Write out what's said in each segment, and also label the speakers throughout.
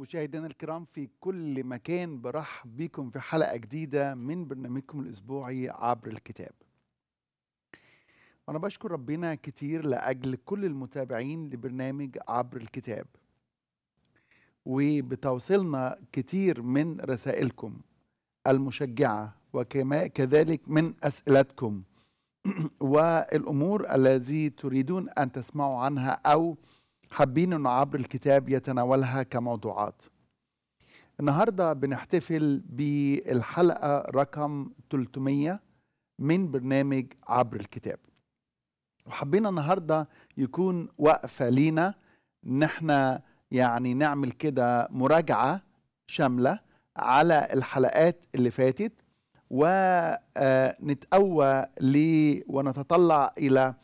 Speaker 1: مشاهدينا الكرام في كل مكان برحب بكم في حلقة جديدة من برنامجكم الأسبوعي عبر الكتاب وأنا بشكر ربنا كتير لأجل كل المتابعين لبرنامج عبر الكتاب وبتوصلنا كتير من رسائلكم المشجعة وكما كذلك من أسئلتكم والأمور التي تريدون أن تسمعوا عنها أو حابين انه عبر الكتاب يتناولها كموضوعات النهارده بنحتفل بالحلقه رقم 300 من برنامج عبر الكتاب وحبينا النهارده يكون وقفه لينا ان احنا يعني نعمل كده مراجعه شامله على الحلقات اللي فاتت ونتقوى آه، ل ونتطلع الى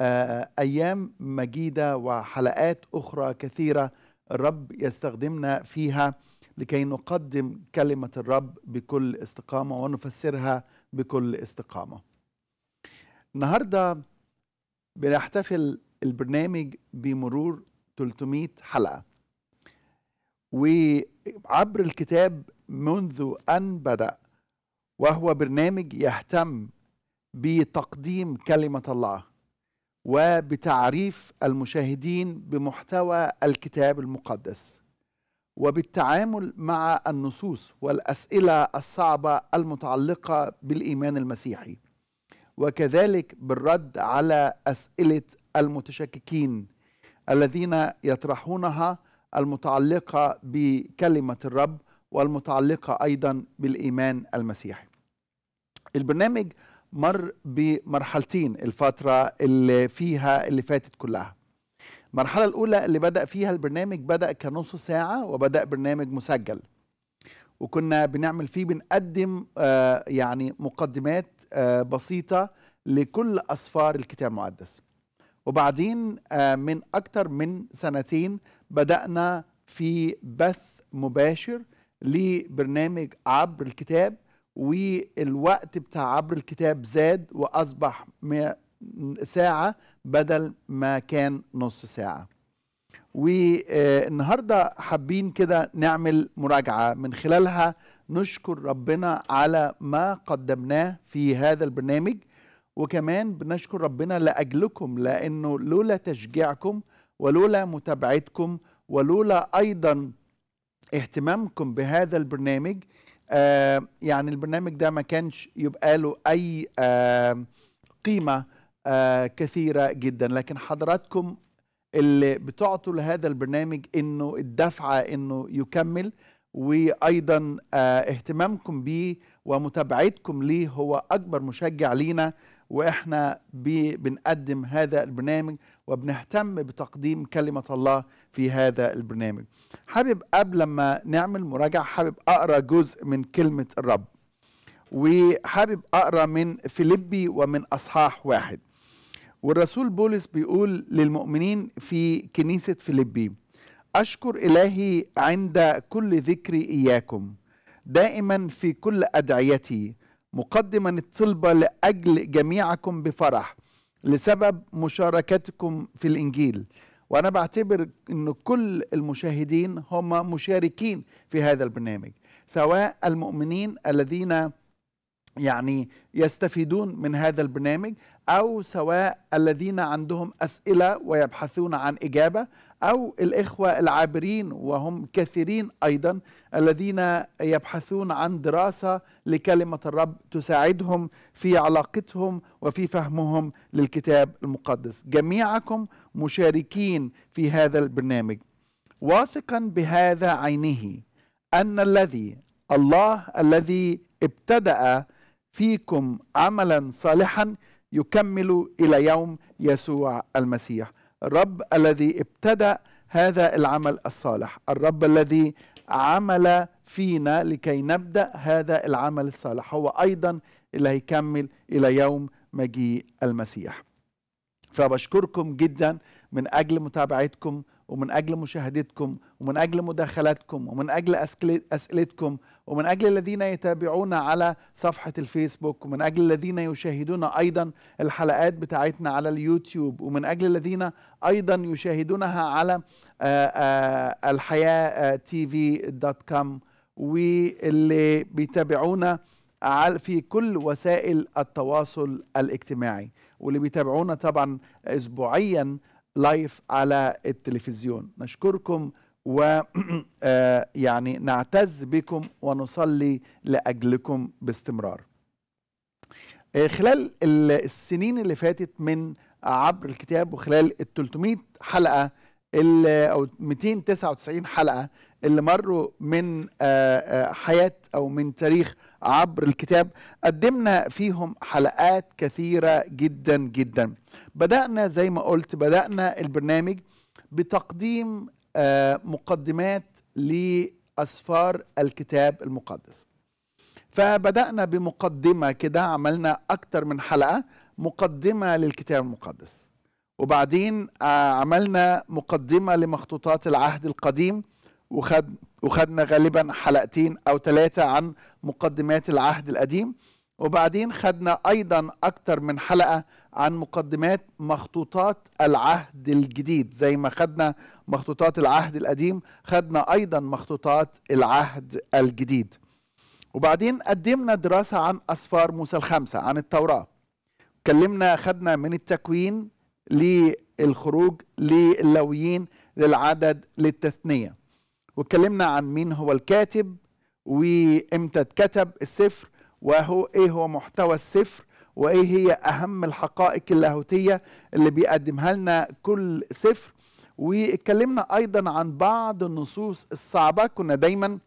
Speaker 1: آه، آه، أيام مجيدة وحلقات أخرى كثيرة الرب يستخدمنا فيها لكي نقدم كلمة الرب بكل استقامة ونفسرها بكل استقامة النهاردة بنحتفل البرنامج بمرور 300 حلقة وعبر الكتاب منذ أن بدأ وهو برنامج يهتم بتقديم كلمة الله وبتعريف المشاهدين بمحتوى الكتاب المقدس وبالتعامل مع النصوص والاسئله الصعبه المتعلقه بالايمان المسيحي وكذلك بالرد على اسئله المتشككين الذين يطرحونها المتعلقه بكلمه الرب والمتعلقه ايضا بالايمان المسيحي البرنامج مر بمرحلتين الفترة اللي فيها اللي فاتت كلها المرحلة الأولى اللي بدأ فيها البرنامج بدأ كنص ساعة وبدأ برنامج مسجل وكنا بنعمل فيه بنقدم آه يعني مقدمات آه بسيطة لكل أسفار الكتاب المقدس وبعدين آه من أكتر من سنتين بدأنا في بث مباشر لبرنامج عبر الكتاب والوقت بتاع عبر الكتاب زاد واصبح ساعه بدل ما كان نص ساعه والنهارده حابين كده نعمل مراجعه من خلالها نشكر ربنا على ما قدمناه في هذا البرنامج وكمان بنشكر ربنا لاجلكم لانه لولا تشجيعكم ولولا متابعتكم ولولا ايضا اهتمامكم بهذا البرنامج آه، يعني البرنامج ده ما كانش يبقى له اي آه، قيمه آه، كثيره جدا لكن حضراتكم اللي بتعطوا لهذا البرنامج انه الدفعه انه يكمل وايضا اهتمامكم بيه ومتابعتكم ليه هو اكبر مشجع لينا واحنا بنقدم هذا البرنامج وبنهتم بتقديم كلمة الله في هذا البرنامج حابب قبل ما نعمل مراجعة حابب أقرأ جزء من كلمة الرب وحابب أقرأ من فيليبي ومن أصحاح واحد والرسول بولس بيقول للمؤمنين في كنيسة فيليبي أشكر إلهي عند كل ذكري إياكم دائما في كل أدعيتي مقدما الطلبة لأجل جميعكم بفرح لسبب مشاركتكم في الإنجيل وأنا بعتبر أن كل المشاهدين هم مشاركين في هذا البرنامج سواء المؤمنين الذين يعني يستفيدون من هذا البرنامج أو سواء الذين عندهم أسئلة ويبحثون عن إجابة أو الإخوة العابرين وهم كثيرين أيضا الذين يبحثون عن دراسة لكلمة الرب تساعدهم في علاقتهم وفي فهمهم للكتاب المقدس جميعكم مشاركين في هذا البرنامج واثقا بهذا عينه أن الذي الله الذي ابتدأ فيكم عملا صالحا يكمل إلى يوم يسوع المسيح الرب الذي ابتدأ هذا العمل الصالح الرب الذي عمل فينا لكي نبدأ هذا العمل الصالح هو أيضا اللي هيكمل إلى يوم مجيء المسيح فبشكركم جدا من أجل متابعتكم ومن أجل مشاهدتكم ومن أجل مداخلاتكم ومن أجل أسئلتكم ومن أجل الذين يتابعونا على صفحة الفيسبوك ومن أجل الذين يشاهدون أيضا الحلقات بتاعتنا على اليوتيوب ومن أجل الذين أيضا يشاهدونها على آه، آه، الحياة آه، تي في دوت كوم واللي بيتابعونا في كل وسائل التواصل الاجتماعي واللي بيتابعونا طبعا أسبوعيا لايف على التلفزيون نشكركم ويعني آه، نعتز بكم ونصلي لاجلكم باستمرار آه، خلال السنين اللي فاتت من عبر الكتاب وخلال ال 300 حلقه او 299 حلقه اللي مروا من آه، حياه او من تاريخ عبر الكتاب قدمنا فيهم حلقات كثيره جدا جدا بدانا زي ما قلت بدانا البرنامج بتقديم آه، مقدمات لأسفار الكتاب المقدس فبدأنا بمقدمة كده عملنا أكتر من حلقة مقدمة للكتاب المقدس وبعدين آه، عملنا مقدمة لمخطوطات العهد القديم وخد وخدنا غالبا حلقتين أو ثلاثة عن مقدمات العهد القديم وبعدين خدنا أيضا أكتر من حلقة عن مقدمات مخطوطات العهد الجديد زي ما خدنا مخطوطات العهد القديم خدنا أيضا مخطوطات العهد الجديد وبعدين قدمنا دراسة عن أسفار موسى الخمسة عن التوراة اتكلمنا خدنا من التكوين للخروج للويين للعدد للتثنية واتكلمنا عن مين هو الكاتب وامتى اتكتب السفر وهو ايه هو محتوى السفر وايه هي اهم الحقائق اللاهوتيه اللي بيقدمها لنا كل سفر واتكلمنا ايضا عن بعض النصوص الصعبه كنا دايما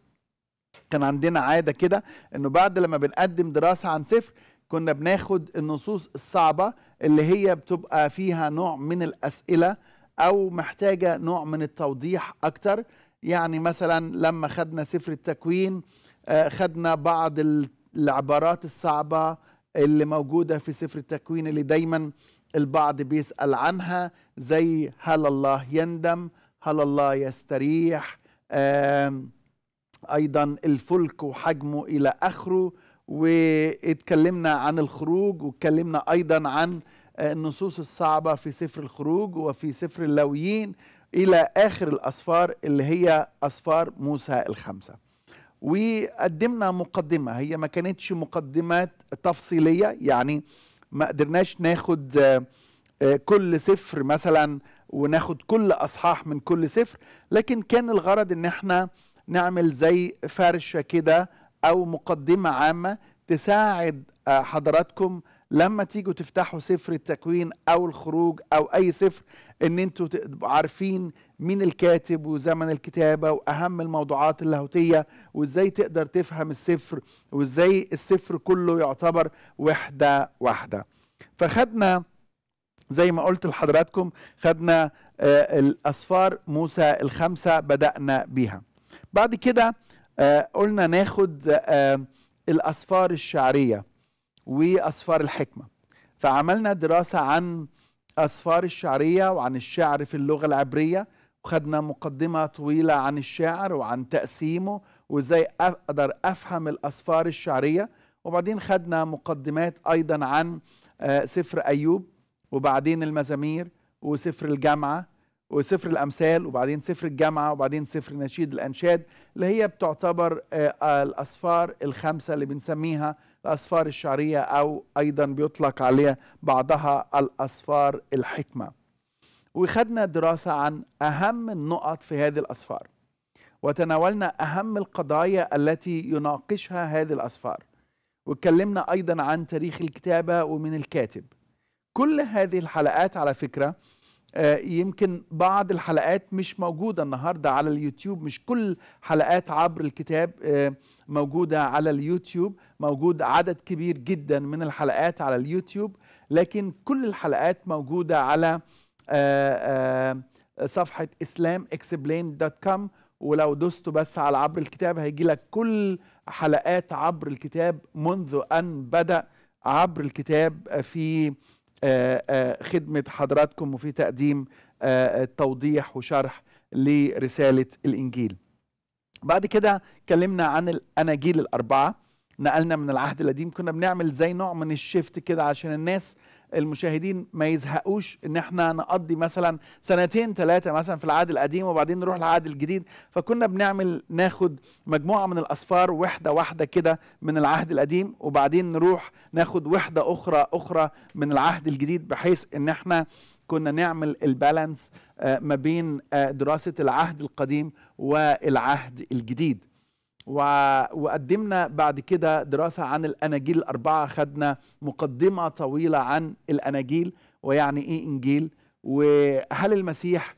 Speaker 1: كان عندنا عاده كده انه بعد لما بنقدم دراسه عن سفر كنا بناخد النصوص الصعبه اللي هي بتبقى فيها نوع من الاسئله او محتاجه نوع من التوضيح اكتر يعني مثلا لما خدنا سفر التكوين آه، خدنا بعض العبارات الصعبه اللي موجودة في سفر التكوين اللي دايما البعض بيسأل عنها زي هل الله يندم هل الله يستريح أيضا الفلك وحجمه إلى آخره واتكلمنا عن الخروج واتكلمنا أيضا عن آه، النصوص الصعبة في سفر الخروج وفي سفر اللويين إلى آخر الأسفار اللي هي أسفار موسى الخمسة وقدمنا مقدمة هي ما كانتش مقدمات تفصيلية يعني ما قدرناش ناخد آه، آه، كل سفر مثلا وناخد كل أصحاح من كل سفر لكن كان الغرض ان احنا نعمل زي فرشة كده أو مقدمة عامة تساعد آه، حضراتكم لما تيجوا تفتحوا سفر التكوين أو الخروج أو أي سفر ان انتوا تبقوا عارفين مين الكاتب وزمن الكتابة وأهم الموضوعات اللاهوتية وإزاي تقدر تفهم السفر وإزاي السفر كله يعتبر وحدة واحدة فخدنا زي ما قلت لحضراتكم خدنا آه، الأسفار موسى الخمسة بدأنا بيها بعد كده آه، قلنا ناخد آه، الأسفار الشعرية وأسفار الحكمة فعملنا دراسة عن أسفار الشعرية وعن الشعر في اللغة العبرية وخدنا مقدمة طويلة عن الشاعر وعن تقسيمه وازاي اقدر افهم الاسفار الشعرية وبعدين خدنا مقدمات ايضا عن آه، سفر ايوب وبعدين المزامير وسفر الجامعة وسفر الامثال وبعدين سفر الجامعة وبعدين سفر نشيد الانشاد اللي هي بتعتبر آه، الاسفار الخمسة اللي بنسميها الاسفار الشعرية او ايضا بيطلق عليها بعضها الاسفار الحكمة وخدنا دراسة عن أهم النقط في هذه الأسفار وتناولنا أهم القضايا التي يناقشها هذه الأسفار واتكلمنا أيضا عن تاريخ الكتابة ومن الكاتب كل هذه الحلقات على فكرة آه، يمكن بعض الحلقات مش موجودة النهاردة على اليوتيوب مش كل حلقات عبر الكتاب آه، موجودة على اليوتيوب موجود عدد كبير جدا من الحلقات على اليوتيوب لكن كل الحلقات موجودة على آه، آه، صفحه اسلام اكسبلين دوت كوم ولو دوستوا بس على عبر الكتاب هيجي لك كل حلقات عبر الكتاب منذ ان بدا عبر الكتاب في آه، خدمه حضراتكم وفي تقديم توضيح وشرح لرساله الانجيل. بعد كده اتكلمنا عن الاناجيل الاربعه نقلنا من العهد القديم كنا بنعمل زي نوع من الشيفت كده عشان الناس المشاهدين ما يزهقوش ان احنا نقضي مثلا سنتين ثلاثه مثلا في العهد القديم وبعدين نروح العهد الجديد فكنا بنعمل ناخد مجموعه من الاسفار وحده واحده كده من العهد القديم وبعدين نروح ناخد وحده اخرى اخرى من العهد الجديد بحيث ان احنا كنا نعمل البالانس آه، ما بين آه، دراسه العهد القديم والعهد الجديد وقدمنا بعد كده دراسة عن الأناجيل الأربعة خدنا مقدمة طويلة عن الأناجيل ويعني إيه إنجيل وهل المسيح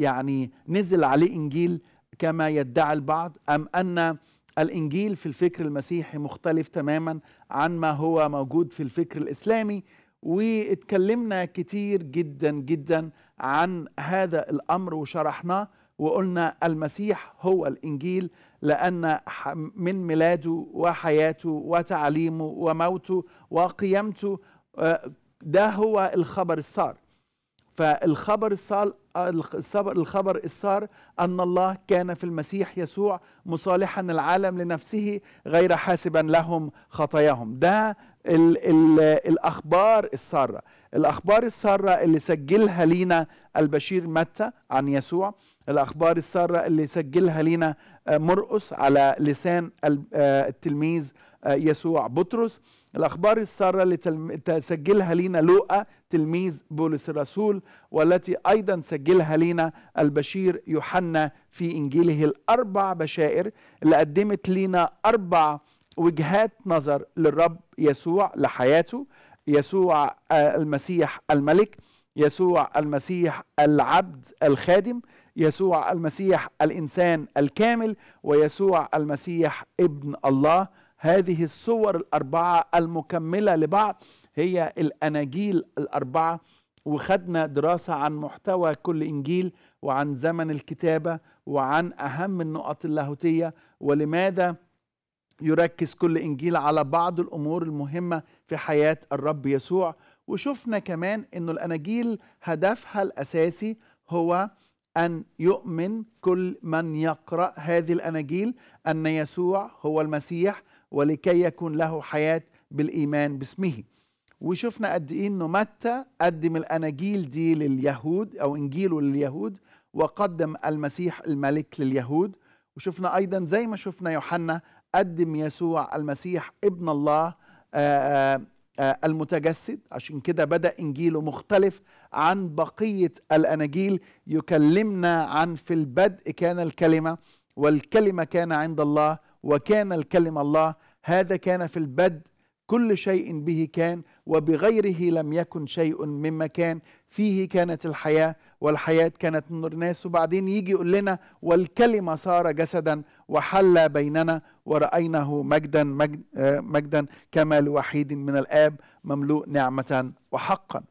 Speaker 1: يعني نزل عليه إنجيل كما يدعي البعض أم أن الإنجيل في الفكر المسيحي مختلف تماما عن ما هو موجود في الفكر الإسلامي واتكلمنا كتير جدا جدا عن هذا الأمر وشرحناه وقلنا المسيح هو الإنجيل لأن من ميلاده وحياته وتعليمه وموته وقيامته آه، ده هو الخبر السار فالخبر السار الخبر السار أن الله كان في المسيح يسوع مصالحا العالم لنفسه غير حاسبا لهم خطاياهم ده ال ال الأخبار السارة الأخبار السارة اللي سجلها لينا البشير متى عن يسوع الأخبار السارة اللي سجلها لنا آه، مرقس على لسان آه، التلميذ آه، يسوع بطرس الأخبار السارة اللي سجلها لنا لوقا تلميذ بولس الرسول والتي أيضا سجلها لنا البشير يوحنا في إنجيله الأربع بشائر اللي قدمت لنا أربع وجهات نظر للرب يسوع لحياته يسوع المسيح الملك يسوع المسيح العبد الخادم يسوع المسيح الانسان الكامل ويسوع المسيح ابن الله هذه الصور الاربعه المكمله لبعض هي الاناجيل الاربعه وخدنا دراسه عن محتوى كل انجيل وعن زمن الكتابه وعن اهم النقط اللاهوتيه ولماذا يركز كل انجيل على بعض الامور المهمه في حياه الرب يسوع وشفنا كمان انه الاناجيل هدفها الاساسي هو أن يؤمن كل من يقرأ هذه الأناجيل أن يسوع هو المسيح ولكي يكون له حياة بالإيمان باسمه وشفنا قد إيه أنه متى قدم الأناجيل دي لليهود أو إنجيله لليهود وقدم المسيح الملك لليهود وشفنا أيضا زي ما شفنا يوحنا قدم يسوع المسيح ابن الله آآ آه، آآ آه، آه، المتجسد عشان كده بدا انجيله مختلف عن بقيه الاناجيل يكلمنا عن في البدء كان الكلمه والكلمه كان عند الله وكان الكلمه الله هذا كان في البدء كل شيء به كان وبغيره لم يكن شيء مما كان فيه كانت الحياه والحياه كانت نور الناس وبعدين يجي يقول لنا والكلمه صار جسدا وحل بيننا ورأينه مجدا مجد آه، مجدا كما لوحيد من الآب مملوء نعمة وحقا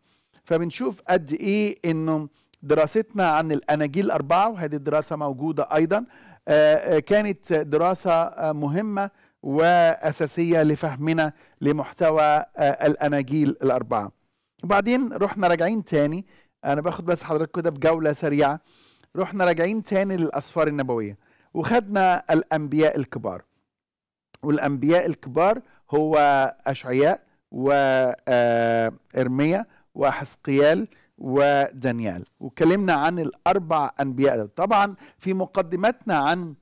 Speaker 1: فبنشوف قد إيه إنه دراستنا عن الأناجيل الأربعة وهذه الدراسة موجودة أيضا آه، آه، كانت دراسة مهمة وأساسية لفهمنا لمحتوى الأناجيل الأربعة وبعدين رحنا راجعين تاني أنا باخد بس حضرتك كده بجولة سريعة رحنا راجعين تاني للأسفار النبوية وخدنا الأنبياء الكبار والأنبياء الكبار هو أشعياء وإرميا آه، وحسقيال ودانيال وكلمنا عن الأربع أنبياء دول. طبعا في مقدمتنا عن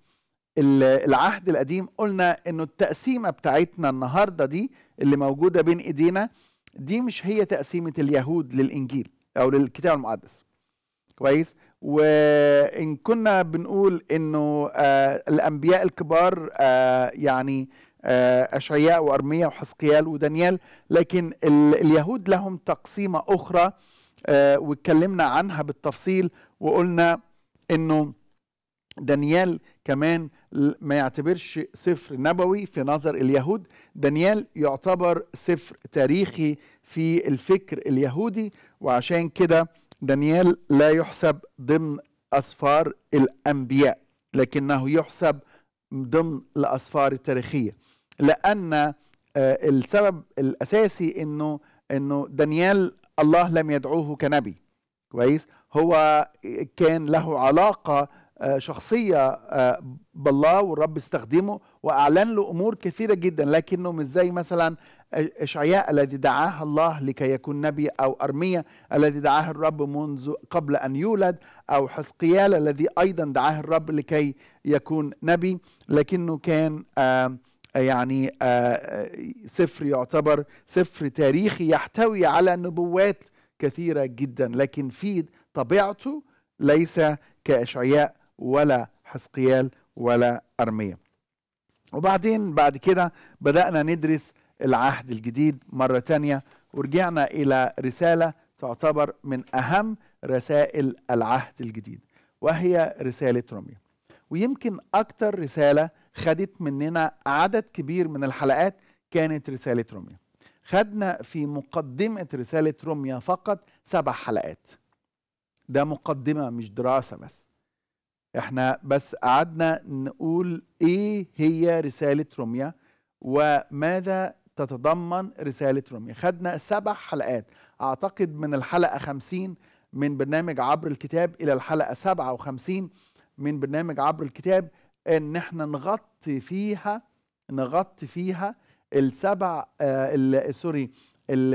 Speaker 1: العهد القديم قلنا انه التقسيمه بتاعتنا النهارده دي اللي موجوده بين ايدينا دي مش هي تقسيمه اليهود للانجيل او للكتاب المقدس كويس وإن كنا بنقول إنه آه الأنبياء الكبار آه يعني آه أشعياء وأرميا وحسقيال ودانيال لكن اليهود لهم تقسيمة أخرى آه واتكلمنا عنها بالتفصيل وقلنا إنه دانيال كمان ما يعتبرش سفر نبوي في نظر اليهود دانيال يعتبر سفر تاريخي في الفكر اليهودي وعشان كده دانيال لا يحسب ضمن أسفار الأنبياء لكنه يحسب ضمن الأسفار التاريخية لأن آه، السبب الأساسي أنه أنه دانيال الله لم يدعوه كنبي كويس هو كان له علاقة آه، شخصية آه، بالله والرب استخدمه وأعلن له أمور كثيرة جدا لكنه مش زي مثلا إشعياء الذي دعاه الله لكي يكون نبي أو أرمية الذي دعاه الرب منذ قبل أن يولد أو حسقيال الذي أيضا دعاه الرب لكي يكون نبي لكنه كان يعني سفر يعتبر سفر تاريخي يحتوي على نبوات كثيرة جدا لكن في طبيعته ليس كإشعياء ولا حسقيال ولا أرمية وبعدين بعد كده بدأنا ندرس العهد الجديد مرة تانية ورجعنا إلى رسالة تعتبر من أهم رسائل العهد الجديد وهي رسالة روميا ويمكن أكتر رسالة خدت مننا عدد كبير من الحلقات كانت رسالة روميا خدنا في مقدمة رسالة روميا فقط سبع حلقات ده مقدمة مش دراسة بس احنا بس قعدنا نقول ايه هي رسالة روميا وماذا تتضمن رسالة روميا خدنا سبع حلقات أعتقد من الحلقة 50 من برنامج عبر الكتاب إلى الحلقة 57 من برنامج عبر الكتاب إن احنا نغطي فيها نغطي فيها السبع آه سوري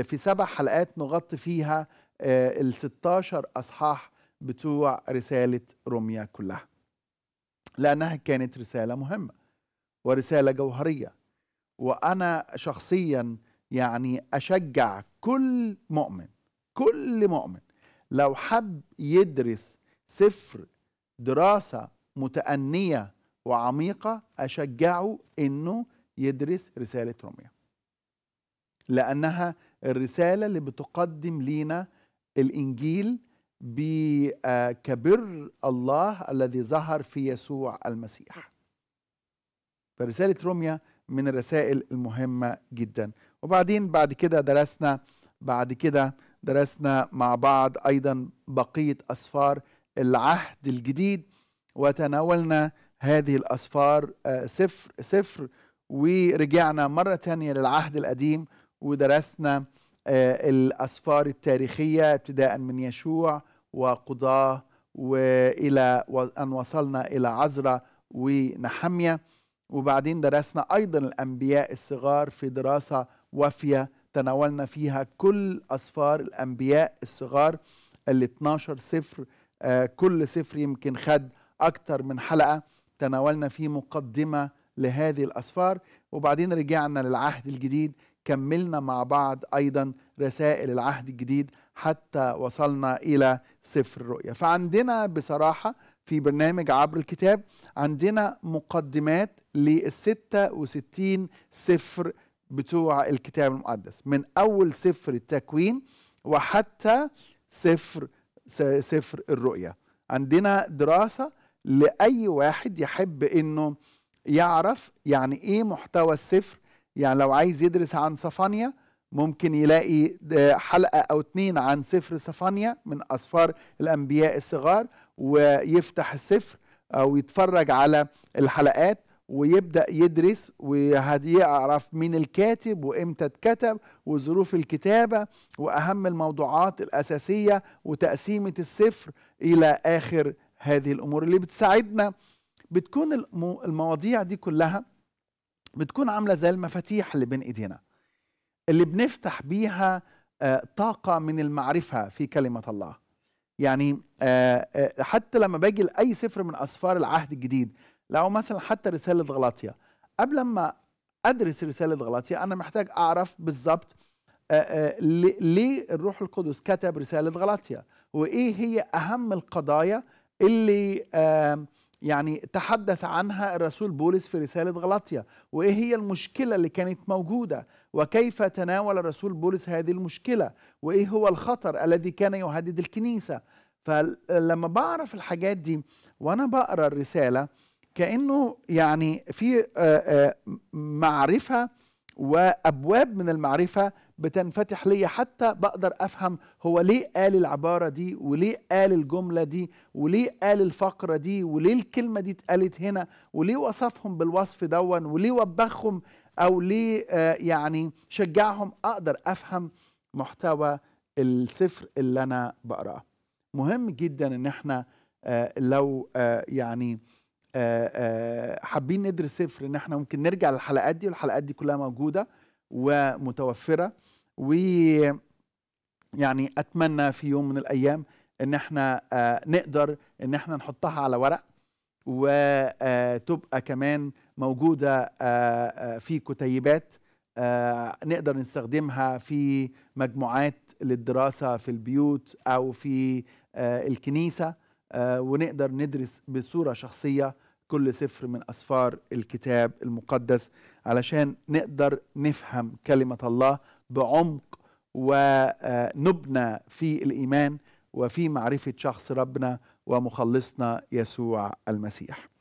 Speaker 1: في سبع حلقات نغطي فيها آه الستاشر 16 أصحاح بتوع رسالة روميا كلها لأنها كانت رسالة مهمة ورسالة جوهرية وانا شخصيا يعني اشجع كل مؤمن كل مؤمن لو حب يدرس سفر دراسه متانيه وعميقه اشجعه انه يدرس رساله روميا لانها الرساله اللي بتقدم لينا الانجيل بكبر آه، الله الذي ظهر في يسوع المسيح فرساله روميا من الرسائل المهمة جدا وبعدين بعد كده درسنا بعد كده درسنا مع بعض أيضا بقية أسفار العهد الجديد وتناولنا هذه الأسفار سفر آه، سفر ورجعنا مرة تانية للعهد القديم ودرسنا آه، الأسفار التاريخية ابتداء من يشوع وقضاه وإلى أن وصلنا إلى عزرة ونحمية وبعدين درسنا أيضا الأنبياء الصغار في دراسة وافية تناولنا فيها كل أسفار الأنبياء الصغار ال 12 سفر آه كل سفر يمكن خد أكتر من حلقة تناولنا فيه مقدمة لهذه الأسفار وبعدين رجعنا للعهد الجديد كملنا مع بعض أيضا رسائل العهد الجديد حتى وصلنا إلى سفر الرؤيا فعندنا بصراحة في برنامج عبر الكتاب عندنا مقدمات لل 66 سفر بتوع الكتاب المقدس من أول سفر التكوين وحتى سفر سفر الرؤيا عندنا دراسة لأي واحد يحب إنه يعرف يعني إيه محتوى السفر يعني لو عايز يدرس عن صفانيا ممكن يلاقي آه، حلقة أو اتنين عن سفر صفانيا من أسفار الأنبياء الصغار ويفتح السفر او يتفرج على الحلقات ويبدا يدرس وهيعرف مين الكاتب وامتى اتكتب وظروف الكتابه واهم الموضوعات الاساسيه وتقسيمه السفر الى اخر هذه الامور اللي بتساعدنا بتكون المواضيع دي كلها بتكون عامله زي المفاتيح اللي بين ايدينا اللي بنفتح بيها آه، طاقه من المعرفه في كلمه الله يعني آه، آه، حتى لما باجي لاي سفر من اسفار العهد الجديد لو مثلا حتى رساله غلاطيا قبل ما ادرس رساله غلاطيا انا محتاج اعرف بالظبط آه، ليه الروح القدس كتب رساله غلاطيا وايه هي اهم القضايا اللي يعني تحدث عنها الرسول بولس في رساله غلاطيا وايه هي المشكله اللي كانت موجوده وكيف تناول الرسول بولس هذه المشكلة وإيه هو الخطر الذي كان يهدد الكنيسة فلما بعرف الحاجات دي وأنا بقرأ الرسالة كأنه يعني في آه، آه، معرفة وأبواب من المعرفة بتنفتح لي حتى بقدر افهم هو ليه قال العباره دي وليه قال الجمله دي وليه قال الفقره دي وليه الكلمه دي اتقالت هنا وليه وصفهم بالوصف دون وليه وبخهم او ليه آه، يعني شجعهم اقدر افهم محتوى السفر اللي انا بقراه مهم جدا ان احنا آه، لو آه، يعني حابين ندرس سفر ان احنا ممكن نرجع للحلقات دي والحلقات دي كلها موجوده ومتوفره و يعني اتمنى في يوم من الايام ان احنا نقدر ان احنا نحطها على ورق وتبقى كمان موجوده آه، آه، في كتيبات آه، نقدر نستخدمها في مجموعات للدراسه في البيوت او في الكنيسه ونقدر ندرس بصوره شخصيه كل سفر من اسفار الكتاب المقدس علشان نقدر نفهم كلمه الله بعمق ونبنى في الايمان وفي معرفه شخص ربنا ومخلصنا يسوع المسيح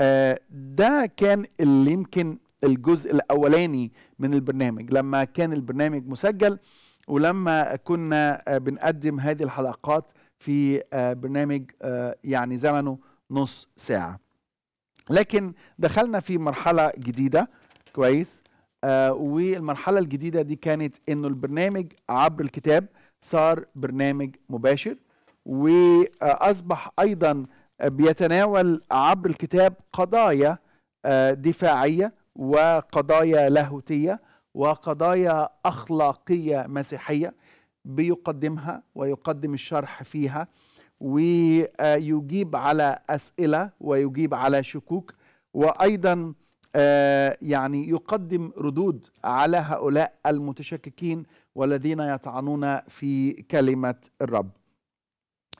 Speaker 1: آه، ده كان اللي يمكن الجزء الاولاني من البرنامج لما كان البرنامج مسجل ولما كنا آه، بنقدم هذه الحلقات في آه، برنامج يعني زمنه نص ساعه لكن دخلنا في مرحله جديده كويس آه والمرحله الجديده دي كانت انه البرنامج عبر الكتاب صار برنامج مباشر واصبح ايضا بيتناول عبر الكتاب قضايا آه، دفاعيه وقضايا لاهوتيه وقضايا اخلاقيه مسيحيه بيقدمها ويقدم الشرح فيها ويجيب على اسئله ويجيب على شكوك وايضا آه، يعني يقدم ردود على هؤلاء المتشككين والذين يطعنون في كلمه الرب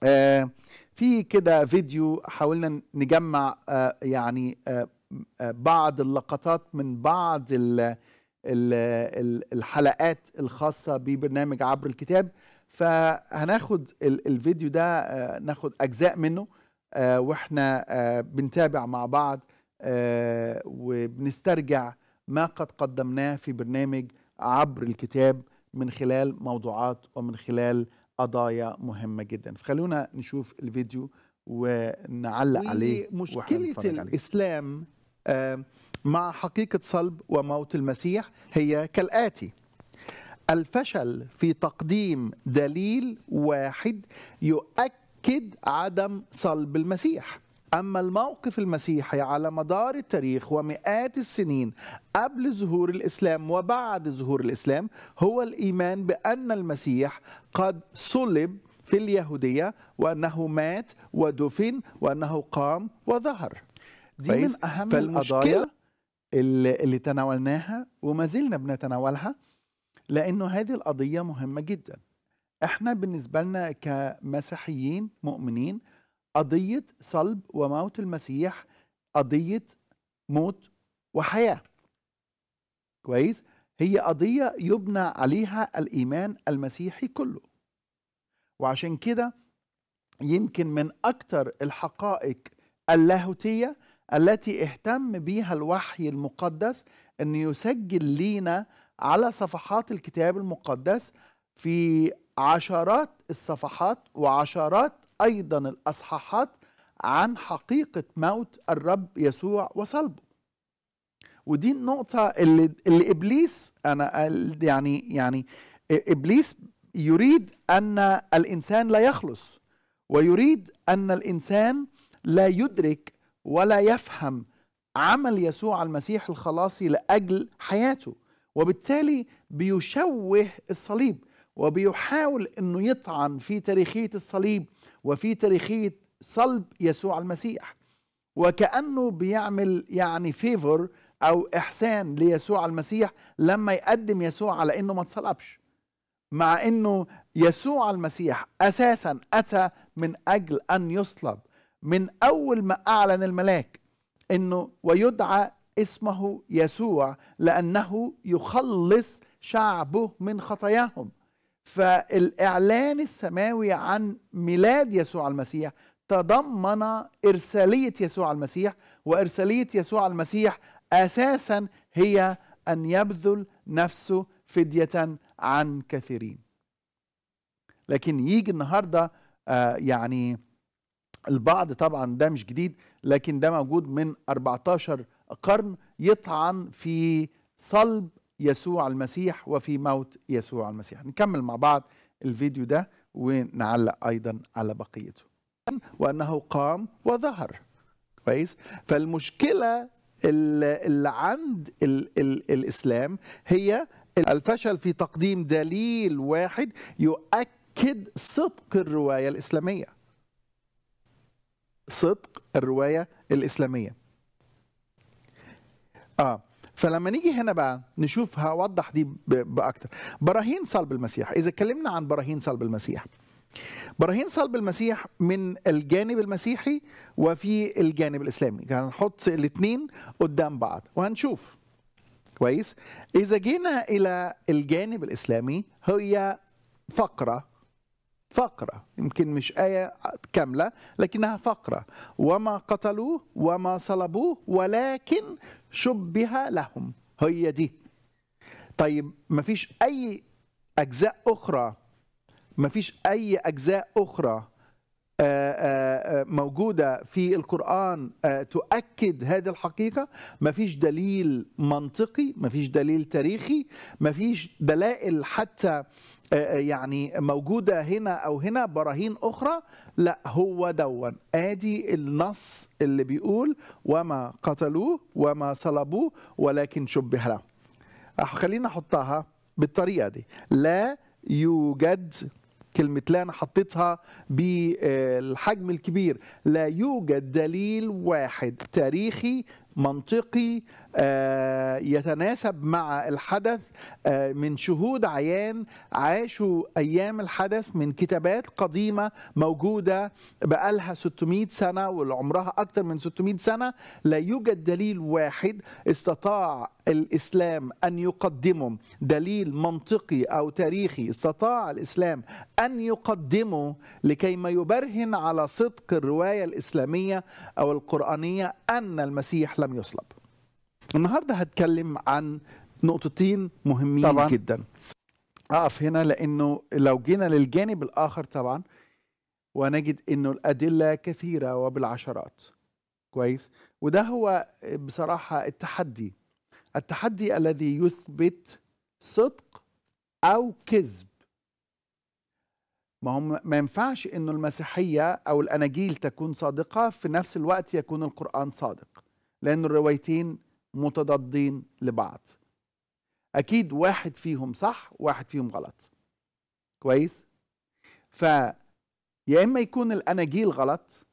Speaker 1: آه، في كده فيديو حاولنا نجمع آه، يعني آه، آه، بعض اللقطات من بعض الحلقات الخاصة ببرنامج عبر الكتاب فهناخد الفيديو ده ناخد أجزاء منه واحنا بنتابع مع بعض وبنسترجع ما قد قدمناه في برنامج عبر الكتاب من خلال موضوعات ومن خلال قضايا مهمه جدا فخلونا نشوف الفيديو ونعلق عليه مشكله الاسلام آه، مع حقيقه صلب وموت المسيح هي كالاتي الفشل في تقديم دليل واحد يؤكد عدم صلب المسيح أما الموقف المسيحي على مدار التاريخ ومئات السنين قبل ظهور الإسلام وبعد ظهور الإسلام هو الإيمان بأن المسيح قد صلب في اليهودية وأنه مات ودفن وأنه قام وظهر دي من أهم القضايا اللي, اللي تناولناها وما زلنا بنتناولها لأنه هذه القضية مهمة جدا احنا بالنسبة لنا كمسيحيين مؤمنين قضية صلب وموت المسيح قضية موت وحياة كويس هي قضية يبنى عليها الإيمان المسيحي كله وعشان كده يمكن من أكثر الحقائق اللاهوتية التي اهتم بها الوحي المقدس أن يسجل لينا على صفحات الكتاب المقدس في عشرات الصفحات وعشرات أيضا الأصحاحات عن حقيقة موت الرب يسوع وصلبه ودي النقطة اللي, اللي إبليس أنا يعني يعني إبليس يريد أن الإنسان لا يخلص ويريد أن الإنسان لا يدرك ولا يفهم عمل يسوع المسيح الخلاصي لأجل حياته وبالتالي بيشوه الصليب وبيحاول انه يطعن في تاريخيه الصليب وفي تاريخيه صلب يسوع المسيح وكانه بيعمل يعني فيفور او احسان ليسوع المسيح لما يقدم يسوع على انه ما اتصلبش مع انه يسوع المسيح اساسا اتى من اجل ان يصلب من اول ما اعلن الملاك انه ويدعى اسمه يسوع لانه يخلص شعبه من خطاياهم فالاعلان السماوي عن ميلاد يسوع المسيح تضمن ارساليه يسوع المسيح وارساليه يسوع المسيح اساسا هي ان يبذل نفسه فديه عن كثيرين لكن يجي النهارده آه يعني البعض طبعا ده مش جديد لكن ده موجود من 14 قرن يطعن في صلب يسوع المسيح وفي موت يسوع المسيح نكمل مع بعض الفيديو ده ونعلق أيضا على بقيته وأنه قام وظهر كويس فالمشكلة اللي عند الـ الـ الإسلام هي الفشل في تقديم دليل واحد يؤكد صدق الرواية الإسلامية صدق الرواية الإسلامية آه فلما نيجي هنا بقى نشوف هوضح دي باكتر براهين صلب المسيح اذا اتكلمنا عن براهين صلب المسيح براهين صلب المسيح من الجانب المسيحي وفي الجانب الاسلامي يعني هنحط الاثنين قدام بعض وهنشوف كويس اذا جينا الى الجانب الاسلامي هي فقره فقرة يمكن مش آية كاملة لكنها فقرة وما قتلوه وما صلبوه ولكن شبه لهم هي دي طيب ما فيش أي أجزاء أخرى ما فيش أي أجزاء أخرى آه، آه، آه، موجودة في القرآن تؤكد هذه الحقيقة مفيش دليل منطقي مفيش دليل تاريخي مفيش دلائل حتى يعني موجودة هنا أو هنا براهين أخرى لا هو دون آدي النص اللي بيقول وما قتلوه وما صلبوه ولكن شبه له خلينا أحطها بالطريقة دي لا يوجد كلمة لا أنا حطيتها بالحجم الكبير لا يوجد دليل واحد تاريخي منطقي آه، يتناسب مع الحدث آه، من شهود عيان عاشوا ايام الحدث من كتابات قديمه موجوده بقالها 600 سنه واللي عمرها اكثر من 600 سنه لا يوجد دليل واحد استطاع الاسلام ان يقدمه دليل منطقي او تاريخي استطاع الاسلام ان يقدمه لكي ما يبرهن على صدق الروايه الاسلاميه او القرانيه ان المسيح لم لم يصلب النهارده هتكلم عن نقطتين مهمين طبعا. جدا اقف هنا لانه لو جينا للجانب الاخر طبعا ونجد انه الادله كثيره وبالعشرات كويس وده هو بصراحه التحدي التحدي الذي يثبت صدق او كذب ما هم ما ينفعش انه المسيحيه او الاناجيل تكون صادقه في نفس الوقت يكون القران صادق لأن الروايتين متضادين لبعض أكيد واحد فيهم صح واحد فيهم غلط كويس ف يا إما يكون الأناجيل غلط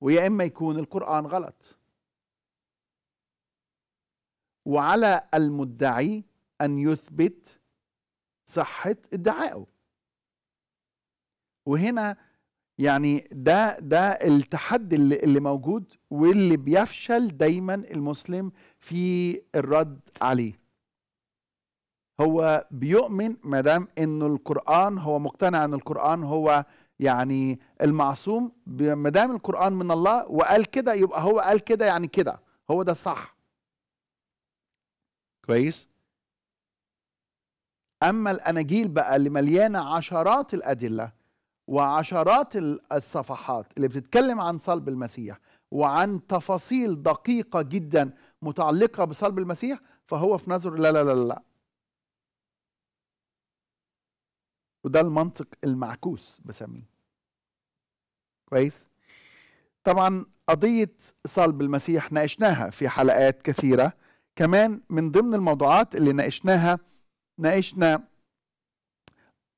Speaker 1: ويا إما يكون القرآن غلط وعلى المدعي أن يثبت صحة ادعائه وهنا يعني ده ده التحدي اللي, اللي موجود واللي بيفشل دايما المسلم في الرد عليه هو بيؤمن ما دام ان القران هو مقتنع ان القران هو يعني المعصوم ما دام القران من الله وقال كده يبقى هو قال كده يعني كده هو ده صح كويس اما الاناجيل بقى اللي مليانه عشرات الادله وعشرات الصفحات اللي بتتكلم عن صلب المسيح وعن تفاصيل دقيقة جدا متعلقة بصلب المسيح فهو في نظره لا لا لا لا وده المنطق المعكوس بسميه كويس طبعا قضية صلب المسيح ناقشناها في حلقات كثيرة كمان من ضمن الموضوعات اللي ناقشناها ناقشنا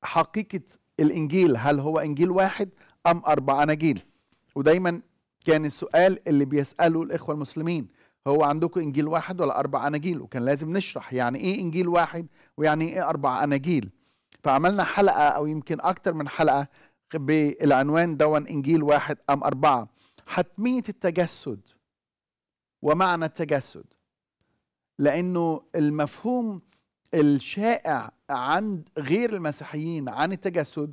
Speaker 1: حقيقة الانجيل هل هو انجيل واحد ام اربع اناجيل ودايما كان السؤال اللي بيساله الاخوه المسلمين هو عندكم انجيل واحد ولا اربع اناجيل وكان لازم نشرح يعني ايه انجيل واحد ويعني ايه اربع اناجيل فعملنا حلقه او يمكن اكتر من حلقه بالعنوان دون انجيل واحد ام اربعه حتميه التجسد ومعنى التجسد لانه المفهوم الشائع عند غير المسيحيين عن التجسد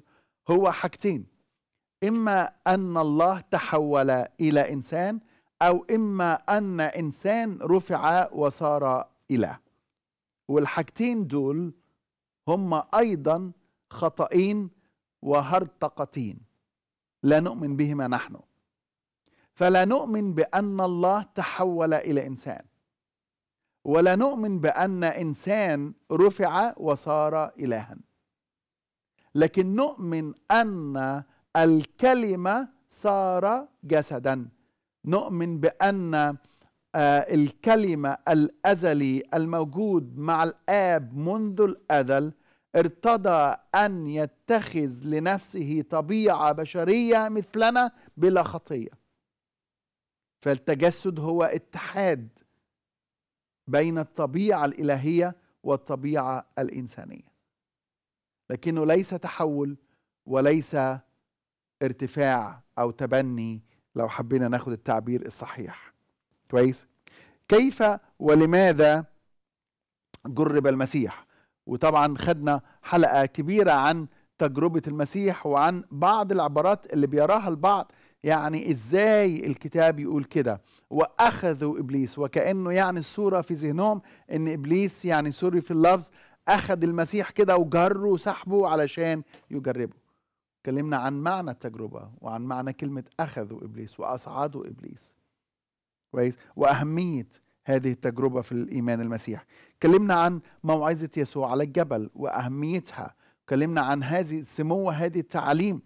Speaker 1: هو حاجتين إما أن الله تحول إلى إنسان أو إما أن إنسان رفع وصار إله والحاجتين دول هما أيضا خطئين وهرطقتين لا نؤمن بهما نحن فلا نؤمن بأن الله تحول إلى إنسان ولا نؤمن بأن إنسان رفع وصار إلها لكن نؤمن أن الكلمة صار جسدا نؤمن بأن آه، الكلمة الأزلي الموجود مع الآب منذ الأزل ارتضى أن يتخذ لنفسه طبيعة بشرية مثلنا بلا خطية فالتجسد هو اتحاد بين الطبيعة الإلهية والطبيعة الإنسانية لكنه ليس تحول وليس ارتفاع أو تبني لو حبينا ناخد التعبير الصحيح كويس كيف ولماذا جرب المسيح وطبعا خدنا حلقة كبيرة عن تجربة المسيح وعن بعض العبارات اللي بيراها البعض يعني ازاي الكتاب يقول كده واخذوا ابليس وكانه يعني الصوره في ذهنهم ان ابليس يعني سوري في اللفظ اخذ المسيح كده وجره وسحبه علشان يجربه كلمنا عن معنى التجربه وعن معنى كلمه اخذوا ابليس واصعدوا ابليس كويس واهميه هذه التجربه في الايمان المسيح كلمنا عن موعظه يسوع على الجبل واهميتها كلمنا عن هذه سمو هذه التعليم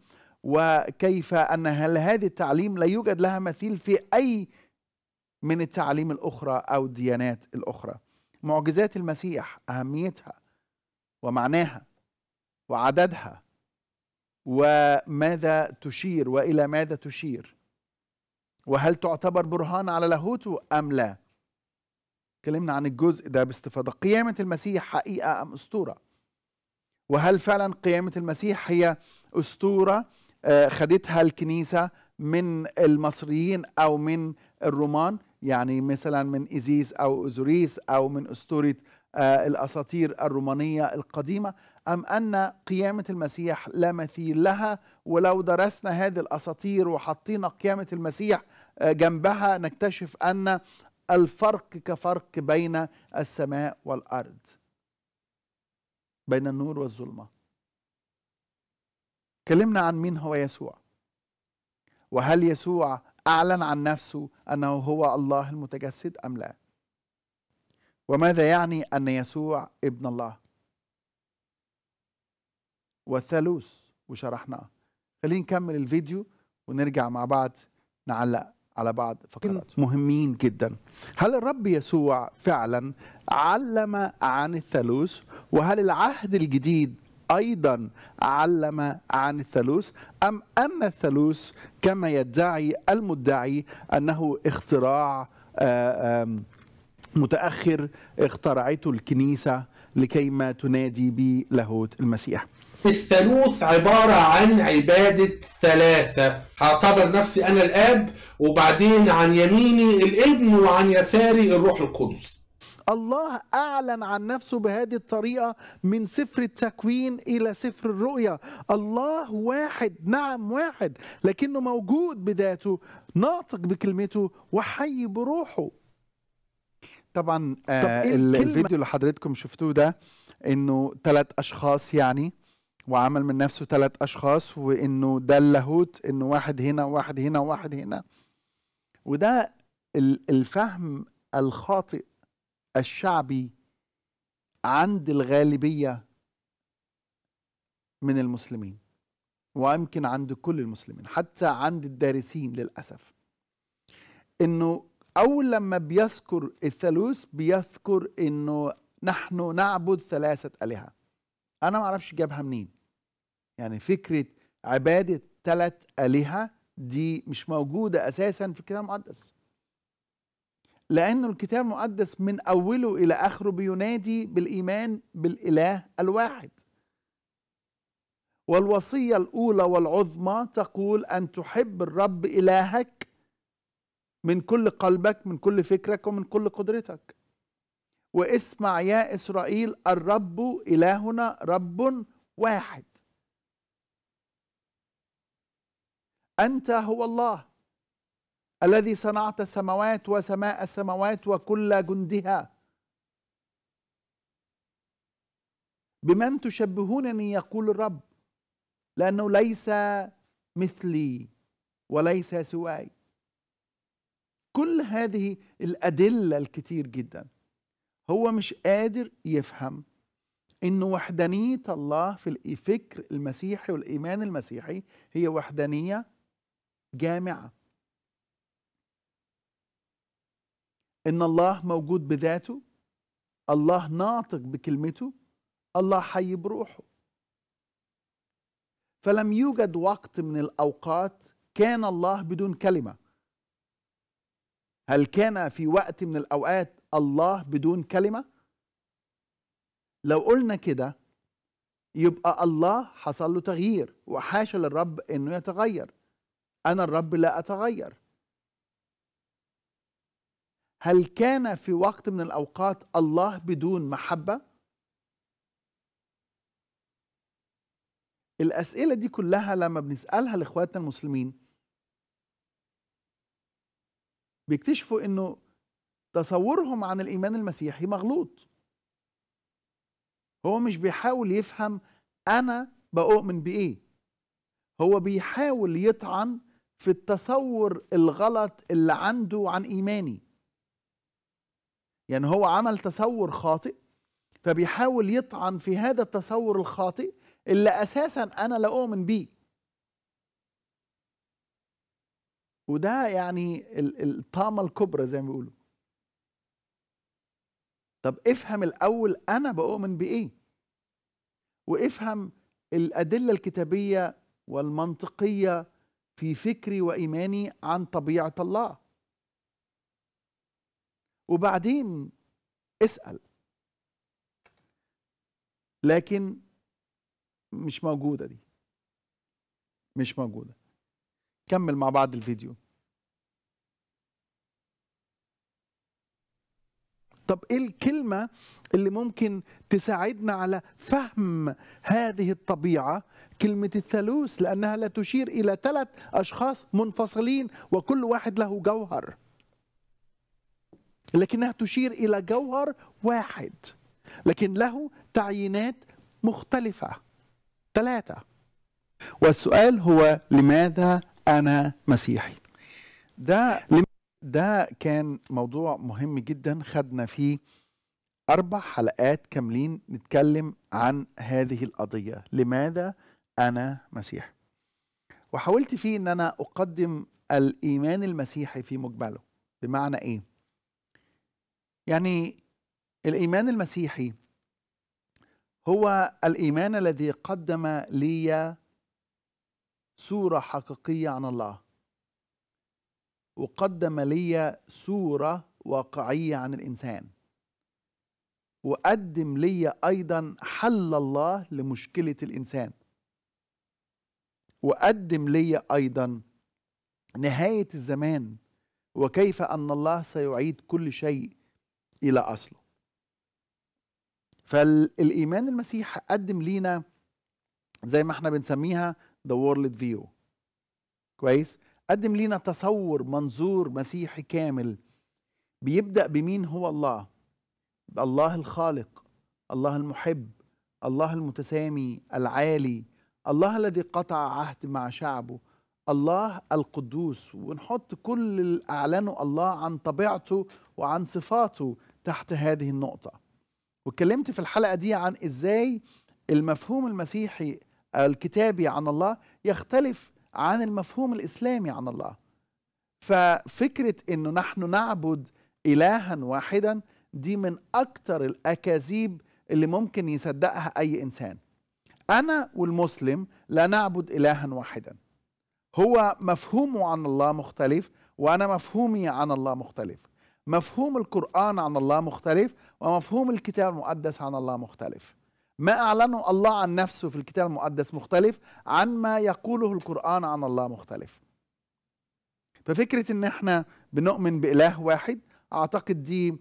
Speaker 1: وكيف أن هل هذه التعليم لا يوجد لها مثيل في أي من التعاليم الأخرى أو الديانات الأخرى معجزات المسيح أهميتها ومعناها وعددها وماذا تشير والى ماذا تشير وهل تعتبر برهان على لاهوته ام لا اتكلمنا عن الجزء ده باستفاضه قيامه المسيح حقيقه ام اسطوره وهل فعلا قيامه المسيح هي اسطوره آه، خدتها الكنيسة من المصريين أو من الرومان يعني مثلا من إيزيس أو أزوريس أو من أسطورة آه، الأساطير الرومانية القديمة أم أن قيامة المسيح لا مثيل لها ولو درسنا هذه الأساطير وحطينا قيامة المسيح آه، جنبها نكتشف أن الفرق كفرق بين السماء والأرض بين النور والظلمة كلمنا عن مين هو يسوع وهل يسوع أعلن عن نفسه أنه هو الله المتجسد أم لا وماذا يعني أن يسوع ابن الله والثالوث وشرحناه خلينا نكمل الفيديو ونرجع مع بعض نعلق على بعض فقرات مهمين جدا هل الرب يسوع فعلا علم عن الثالوث وهل العهد الجديد أيضا علم عن الثالوث أم أن الثالوث كما يدعي المدعي أنه اختراع آه، متأخر اخترعته الكنيسة لكي ما تنادي به لاهوت المسيح الثالوث عبارة عن عبادة ثلاثة هعتبر نفسي أنا الآب وبعدين عن يميني الابن وعن يساري الروح القدس الله أعلن عن نفسه بهذه الطريقة من سفر التكوين إلى سفر الرؤيا الله واحد نعم واحد لكنه موجود بذاته ناطق بكلمته وحي بروحه طبعا آه، طب إيه الفيديو اللي حضرتكم شفتوه ده انه ثلاث اشخاص يعني وعمل من نفسه ثلاث اشخاص وانه ده اللاهوت انه واحد هنا وواحد هنا وواحد هنا وده الفهم الخاطئ الشعبي عند الغالبيه من المسلمين ويمكن عند كل المسلمين حتى عند الدارسين للاسف انه اول لما بيذكر الثالوث بيذكر انه نحن نعبد ثلاثه الهه انا ما اعرفش جابها منين يعني فكره عباده ثلاث الهه دي مش موجوده اساسا في الكتاب المقدس لأن الكتاب المقدس من أوله إلى آخره بينادي بالإيمان بالإله الواحد والوصية الأولى والعظمى تقول أن تحب الرب إلهك من كل قلبك من كل فكرك ومن كل قدرتك واسمع يا إسرائيل الرب إلهنا رب واحد أنت هو الله الذي صنعت سماوات وسماء السماوات وكل جندها بمن تشبهونني يقول الرب لأنه ليس مثلي وليس سواي كل هذه الأدلة الكتير جدا هو مش قادر يفهم أن وحدانية الله في الفكر المسيحي والإيمان المسيحي هي وحدانية جامعة ان الله موجود بذاته الله ناطق بكلمته الله حي بروحه فلم يوجد وقت من الاوقات كان الله بدون كلمه هل كان في وقت من الاوقات الله بدون كلمه لو قلنا كده يبقى الله حصل له تغيير وحاشا للرب انه يتغير انا الرب لا اتغير هل كان في وقت من الأوقات الله بدون محبة؟ الأسئلة دي كلها لما بنسألها لإخواتنا المسلمين بيكتشفوا إنه تصورهم عن الإيمان المسيحي مغلوط هو مش بيحاول يفهم أنا بأؤمن بإيه هو بيحاول يطعن في التصور الغلط اللي عنده عن إيماني يعني هو عمل تصور خاطئ فبيحاول يطعن في هذا التصور الخاطئ اللي اساسا انا لا اؤمن بيه وده يعني الطامه الكبرى زي ما بيقولوا طب افهم الاول انا بؤمن بايه وافهم الادله الكتابيه والمنطقيه في فكري وايماني عن طبيعه الله وبعدين اسأل لكن مش موجودة دي مش موجودة كمل مع بعض الفيديو طب ايه الكلمة اللي ممكن تساعدنا على فهم هذه الطبيعة كلمة الثالوث لأنها لا تشير إلى ثلاث أشخاص منفصلين وكل واحد له جوهر لكنها تشير الى جوهر واحد لكن له تعيينات مختلفه ثلاثه والسؤال هو لماذا انا مسيحي ده ده كان موضوع مهم جدا خدنا فيه اربع حلقات كاملين نتكلم عن هذه القضيه لماذا انا مسيحي وحاولت فيه ان انا اقدم الايمان المسيحي في مجمله بمعنى ايه يعني الايمان المسيحي هو الايمان الذي قدم لي صوره حقيقيه عن الله وقدم لي صوره واقعيه عن الانسان وقدم لي ايضا حل الله لمشكله الانسان وقدم لي ايضا نهايه الزمان وكيف ان الله سيعيد كل شيء إلى أصله فالإيمان المسيح قدم لينا زي ما احنا بنسميها ذا وورلد فيو كويس قدم لينا تصور منظور مسيحي كامل بيبدأ بمين هو الله الله الخالق الله المحب الله المتسامي العالي الله الذي قطع عهد مع شعبه الله القدوس ونحط كل اللي اعلنه الله عن طبيعته وعن صفاته تحت هذه النقطة واتكلمت في الحلقة دي عن إزاي المفهوم المسيحي الكتابي عن الله يختلف عن المفهوم الإسلامي عن الله ففكرة أنه نحن نعبد إلها واحدا دي من أكتر الأكاذيب اللي ممكن يصدقها أي إنسان أنا والمسلم لا نعبد إلها واحدا هو مفهومه عن الله مختلف وأنا مفهومي عن الله مختلف مفهوم القرآن عن الله مختلف ومفهوم الكتاب المقدس عن الله مختلف ما أعلنه الله عن نفسه في الكتاب المقدس مختلف عن ما يقوله القرآن عن الله مختلف ففكرة إن إحنا بنؤمن بإله واحد أعتقد دي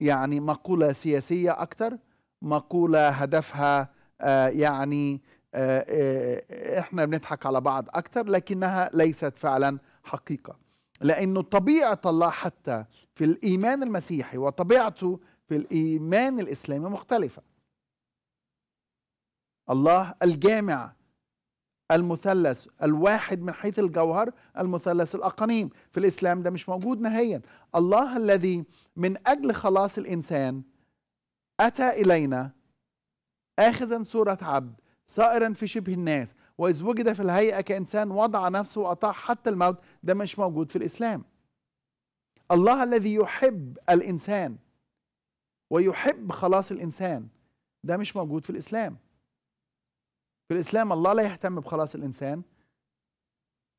Speaker 1: يعني مقولة سياسية أكتر مقولة هدفها آه يعني آه, آه، إحنا بنضحك على بعض أكتر لكنها ليست فعلا حقيقة لأنه طبيعة الله حتى في الإيمان المسيحي وطبيعته في الإيمان الإسلامي مختلفة الله الجامع المثلث الواحد من حيث الجوهر المثلث الأقانيم في الإسلام ده مش موجود نهائيا الله الذي من أجل خلاص الإنسان أتى إلينا آخذا صورة عبد سائرا في شبه الناس وإذ وجد في الهيئة كإنسان وضع نفسه وأطاع حتى الموت ده مش موجود في الإسلام الله الذي يحب الإنسان ويحب خلاص الإنسان ده مش موجود في الإسلام في الإسلام الله لا يهتم بخلاص الإنسان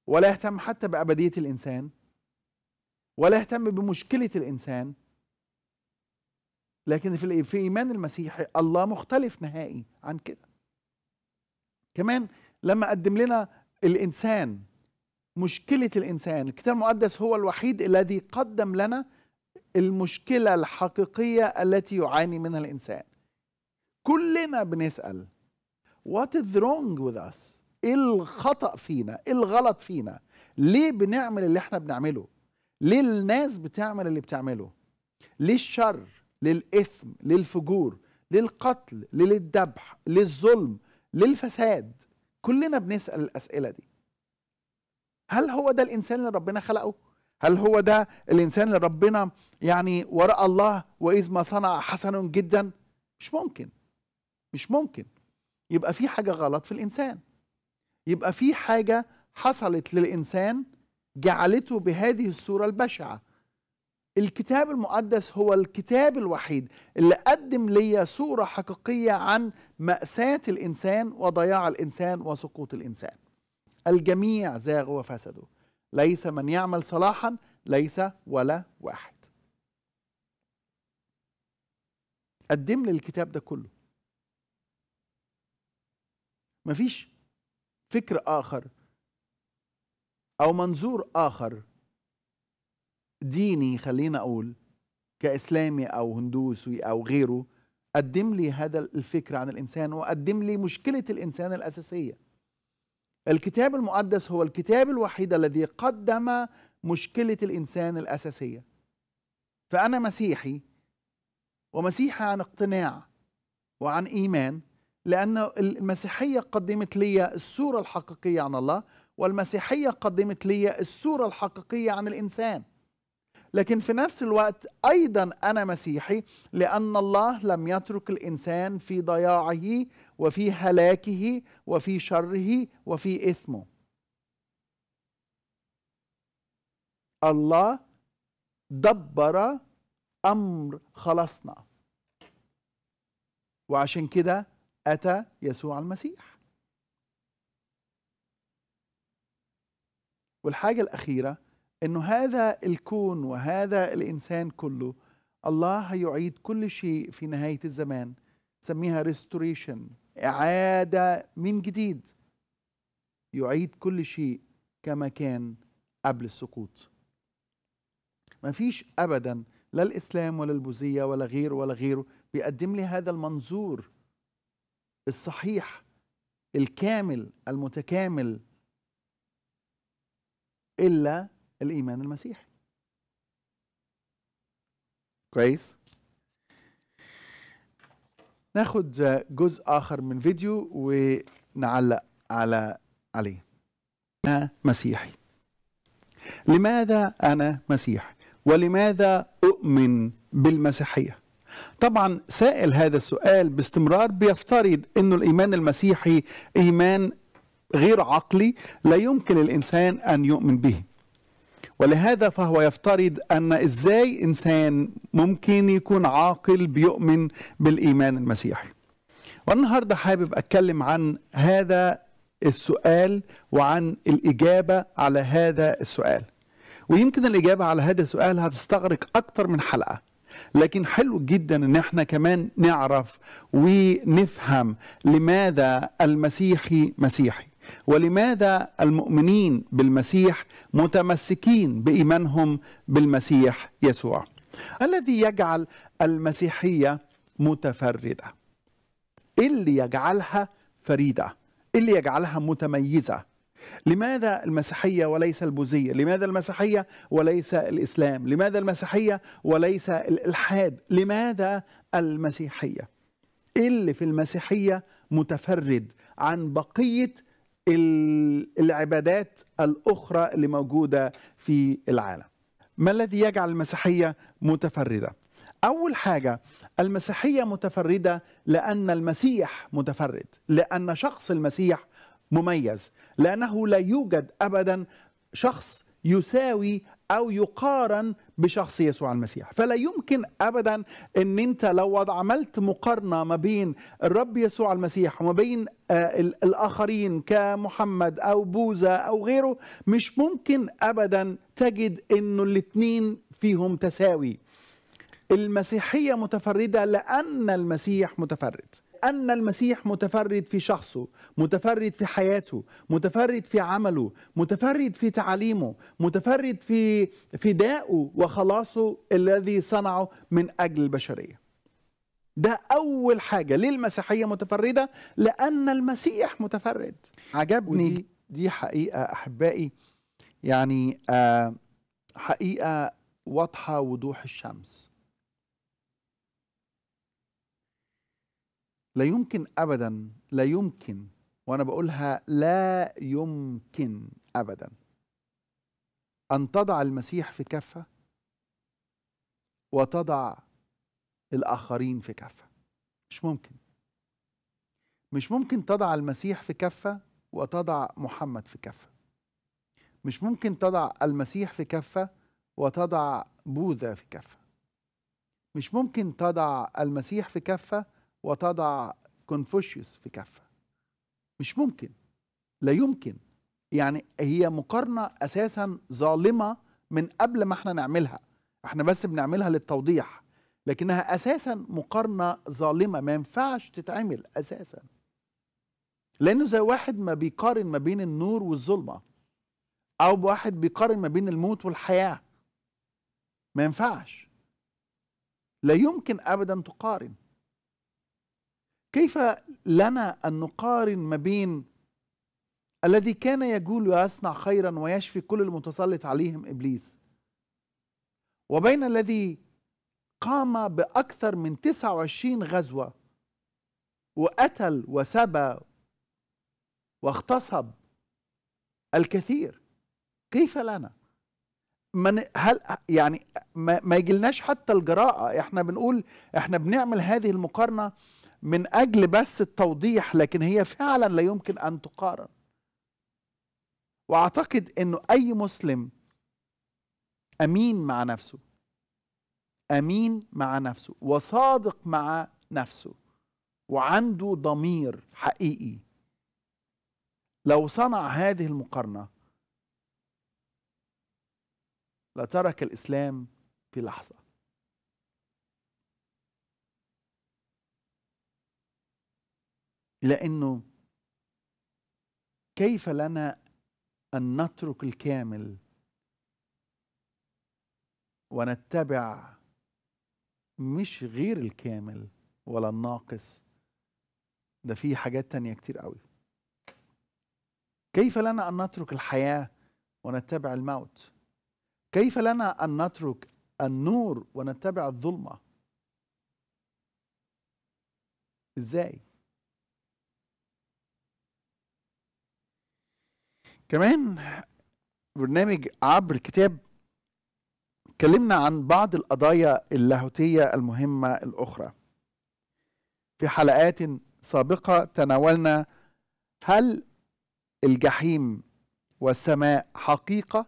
Speaker 1: ولا يهتم حتى بأبدية الإنسان ولا يهتم بمشكلة الإنسان لكن في في إيمان المسيحي الله مختلف نهائي عن كده كمان لما قدم لنا الإنسان مشكله الانسان الكتاب المقدس هو الوحيد الذي قدم لنا المشكله الحقيقيه التي يعاني منها الانسان كلنا بنسال what is wrong with us ايه الخطا فينا ايه الغلط فينا ليه بنعمل اللي احنا بنعمله ليه الناس بتعمل اللي بتعمله ليه الشر للاثم للفجور للقتل للذبح للظلم للفساد كلنا بنسال الاسئله دي هل هو ده الانسان اللي ربنا خلقه هل هو ده الانسان اللي ربنا يعني وراء الله واذ ما صنع حسن جدا مش ممكن مش ممكن يبقى في حاجه غلط في الانسان يبقى في حاجه حصلت للانسان جعلته بهذه الصوره البشعه الكتاب المقدس هو الكتاب الوحيد اللي قدم لي صوره حقيقيه عن ماساه الانسان وضياع الانسان وسقوط الانسان الجميع زاغوا وفسدوا ليس من يعمل صلاحا ليس ولا واحد قدم لي الكتاب ده كله مفيش فكر آخر أو منظور آخر ديني خلينا أقول كإسلامي أو هندوسي أو غيره قدم لي هذا الفكر عن الإنسان وقدم لي مشكلة الإنسان الأساسية الكتاب المقدس هو الكتاب الوحيد الذي قدم مشكلة الإنسان الأساسية فأنا مسيحي ومسيحي عن اقتناع وعن إيمان لأن المسيحية قدمت لي الصورة الحقيقية عن الله والمسيحية قدمت لي الصورة الحقيقية عن الإنسان لكن في نفس الوقت أيضا أنا مسيحي لأن الله لم يترك الإنسان في ضياعه وفي هلاكه وفي شره وفي إثمه الله دبر أمر خلصنا وعشان كده أتى يسوع المسيح والحاجة الأخيرة أنه هذا الكون وهذا الإنسان كله الله هيعيد كل شيء في نهاية الزمان سميها ريستوريشن إعادة من جديد يعيد كل شيء كما كان قبل السقوط ما فيش أبدا لا الإسلام ولا البوذية ولا غيره ولا غيره بيقدم لي هذا المنظور الصحيح الكامل المتكامل إلا الإيمان المسيحي كويس؟ ناخد جزء آخر من فيديو ونعلق على عليه أنا مسيحي لماذا أنا مسيحي ولماذا أؤمن بالمسيحية طبعا سائل هذا السؤال باستمرار بيفترض أنه الإيمان المسيحي إيمان غير عقلي لا يمكن الإنسان أن يؤمن به ولهذا فهو يفترض أن إزاي إنسان ممكن يكون عاقل بيؤمن بالإيمان المسيحي والنهاردة حابب أتكلم عن هذا السؤال وعن الإجابة على هذا السؤال ويمكن الإجابة على هذا السؤال هتستغرق أكتر من حلقة لكن حلو جدا ان احنا كمان نعرف ونفهم لماذا المسيحي مسيحي ولماذا المؤمنين بالمسيح متمسكين بايمانهم بالمسيح يسوع الذي يجعل المسيحيه متفرده اللي يجعلها فريده اللي يجعلها متميزه لماذا المسيحية وليس البوذية؟ لماذا المسيحية وليس الإسلام؟ لماذا المسيحية وليس الإلحاد؟ لماذا المسيحية؟ اللي في المسيحية متفرد عن بقية العبادات الاخرى اللي موجوده في العالم. ما الذي يجعل المسيحيه متفرده؟ اول حاجه المسيحيه متفرده لان المسيح متفرد، لان شخص المسيح مميز، لانه لا يوجد ابدا شخص يساوي او يقارن بشخص يسوع المسيح فلا يمكن ابدا ان انت لو عملت مقارنه ما بين الرب يسوع المسيح وما بين آه، الاخرين كمحمد او بوذا او غيره مش ممكن ابدا تجد انه الاثنين فيهم تساوي المسيحيه متفرده لان المسيح متفرد لأن المسيح متفرد في شخصه متفرد في حياته متفرد في عمله متفرد في تعاليمه متفرد في فدائه وخلاصه الذي صنعه من أجل البشرية ده أول حاجة ليه المسيحية متفردة؟ لأن المسيح متفرد عجبني ودي دي حقيقة أحبائي يعني آه حقيقة واضحة وضوح الشمس لا يمكن ابدا لا يمكن وانا بقولها لا يمكن ابدا ان تضع المسيح في كفه وتضع الاخرين في كفه مش ممكن مش ممكن تضع المسيح في كفه وتضع محمد في كفه مش ممكن تضع المسيح في كفه وتضع بوذا في كفه مش ممكن تضع المسيح في كفه وتضع كونفوشيوس في كفه مش ممكن لا يمكن يعني هي مقارنه اساسا ظالمه من قبل ما احنا نعملها احنا بس بنعملها للتوضيح لكنها اساسا مقارنه ظالمه ما ينفعش تتعمل اساسا لانه زي واحد ما بيقارن ما بين النور والظلمه او واحد بيقارن ما بين الموت والحياه ما ينفعش لا يمكن ابدا تقارن كيف لنا أن نقارن ما بين الذي كان يجول ويصنع خيرا ويشفي كل المتسلط عليهم إبليس وبين الذي قام بأكثر من 29 غزوة وقتل وسبى واغتصب الكثير كيف لنا من هل يعني ما, يجلناش يجيلناش حتى الجراءة احنا بنقول احنا بنعمل هذه المقارنة من أجل بس التوضيح لكن هي فعلا لا يمكن أن تقارن وأعتقد أنه أي مسلم أمين مع نفسه أمين مع نفسه وصادق مع نفسه وعنده ضمير حقيقي لو صنع هذه المقارنة لترك الإسلام في لحظة لانه كيف لنا ان نترك الكامل ونتبع مش غير الكامل ولا الناقص ده في حاجات تانية كتير قوي كيف لنا أن نترك الحياة ونتبع الموت كيف لنا أن نترك النور ونتبع الظلمة ازاي كمان برنامج عبر الكتاب اتكلمنا عن بعض القضايا اللاهوتية المهمة الأخرى في حلقات سابقة تناولنا هل الجحيم والسماء حقيقة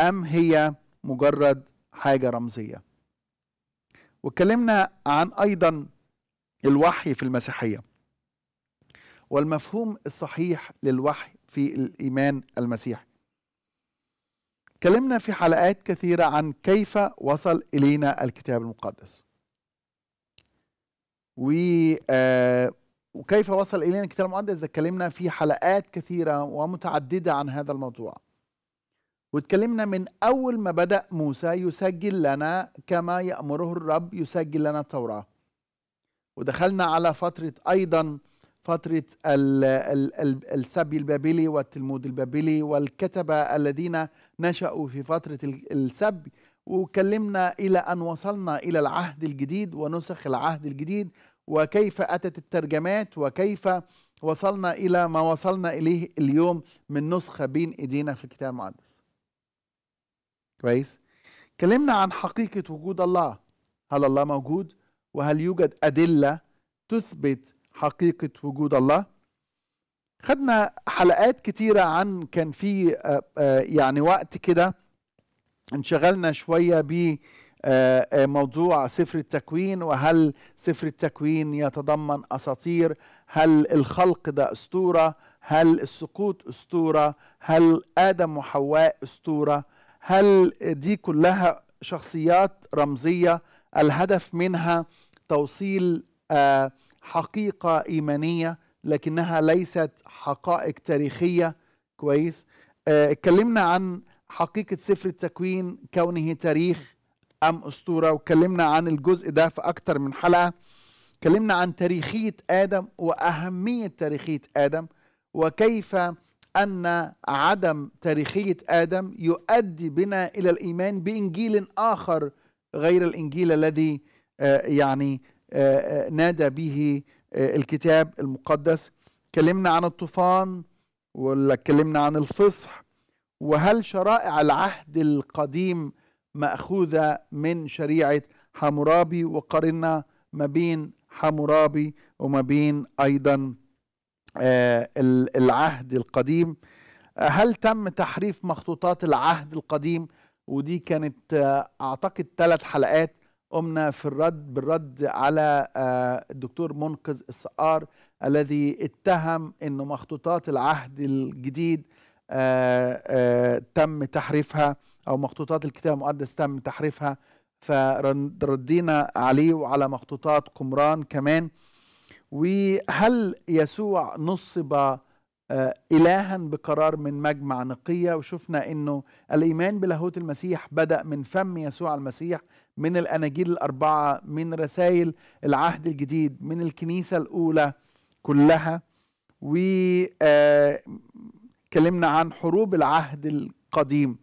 Speaker 1: أم هي مجرد حاجة رمزية واتكلمنا عن أيضا الوحي في المسيحية والمفهوم الصحيح للوحي في الإيمان المسيحي تكلمنا في حلقات كثيرة عن كيف وصل إلينا الكتاب المقدس و آه، وكيف وصل إلينا الكتاب المقدس ده اتكلمنا في حلقات كثيرة ومتعددة عن هذا الموضوع واتكلمنا من أول ما بدأ موسى يسجل لنا كما يأمره الرب يسجل لنا التوراة ودخلنا على فترة أيضا فترة السبي البابلي والتلمود البابلي والكتبة الذين نشأوا في فترة السبي وكلمنا إلى أن وصلنا إلى العهد الجديد ونسخ العهد الجديد وكيف أتت الترجمات وكيف وصلنا إلى ما وصلنا إليه اليوم من نسخة بين إيدينا في الكتاب المقدس كويس كلمنا عن حقيقة وجود الله هل الله موجود وهل يوجد أدلة تثبت حقيقة وجود الله خدنا حلقات كتيرة عن كان في آه، آه، يعني وقت كده انشغلنا شوية ب آه، موضوع سفر التكوين وهل سفر التكوين يتضمن أساطير هل الخلق ده أسطورة هل السقوط أسطورة هل آدم وحواء أسطورة هل دي كلها شخصيات رمزية الهدف منها توصيل آه حقيقه ايمانيه لكنها ليست حقائق تاريخيه كويس آه، اتكلمنا عن حقيقه سفر التكوين كونه تاريخ ام اسطوره واتكلمنا عن الجزء ده في اكتر من حلقه اتكلمنا عن تاريخيه ادم واهميه تاريخيه ادم وكيف ان عدم تاريخيه ادم يؤدي بنا الى الايمان بانجيل اخر غير الانجيل الذي آه، يعني نادى به آه، الكتاب المقدس كلمنا عن الطوفان ولا اتكلمنا عن الفصح وهل شرائع العهد القديم مأخوذة من شريعة حمورابي وقارنا ما بين حمورابي وما بين أيضا آه، العهد القديم هل تم تحريف مخطوطات العهد القديم ودي كانت آه، أعتقد ثلاث حلقات قمنا في الرد بالرد على آه، الدكتور منقذ السقار الذي اتهم انه مخطوطات العهد الجديد آه، آه، تم تحريفها او مخطوطات الكتاب المقدس تم تحريفها فردينا عليه وعلى مخطوطات قمران كمان وهل يسوع نصب إلها بقرار من مجمع نقية وشفنا أنه الإيمان بلاهوت المسيح بدأ من فم يسوع المسيح من الأناجيل الأربعة من رسائل العهد الجديد من الكنيسة الأولى كلها وكلمنا آه، عن حروب العهد القديم